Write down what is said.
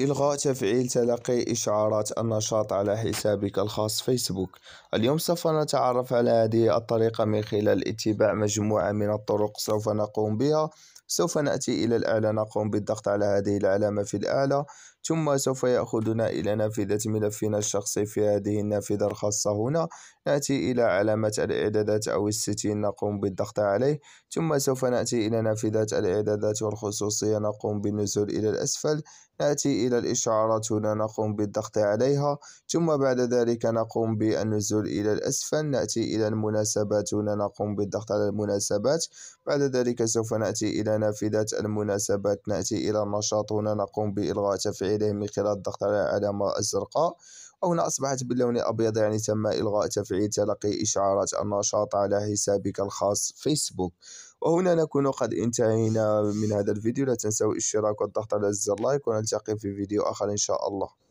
إلغاء تفعيل تلقي إشعارات النشاط على حسابك الخاص فيسبوك اليوم سوف نتعرف على هذه الطريقة من خلال اتباع مجموعة من الطرق سوف نقوم بها سوف نأتي إلى الأعلى نقوم بالضغط على هذه العلامة في الأعلى ثم سوف يأخذنا إلى نافذة ملفنا الشخصي في هذه النافذة الخاصة هنا نأتي إلى علامة الإعدادات أو الستين نقوم بالضغط عليه ثم سوف نأتي إلى نافذة الإعدادات والخصوصية نقوم بالنزول إلى الأسفل نأتي إلى الإشعارات هنا نقوم بالضغط عليها ثم بعد ذلك نقوم بالنزول إلى الأسفل نأتي إلى المناسبات هنا نقوم بالضغط على المناسبات بعد ذلك سوف نأتي إلى نافذة المناسبات نأتي إلى النشاط هنا نقوم بإلغاء تفعيله من خلال الضغط على العلامة الزرقاء أو أصبحت باللون الأبيض يعني تم إلغاء تفعيل تلقي إشعارات النشاط على حسابك الخاص فيسبوك وهنا نكون قد انتهينا من هذا الفيديو لا تنسوا الاشتراك والضغط على زر لايك ونلتقي في فيديو آخر إن شاء الله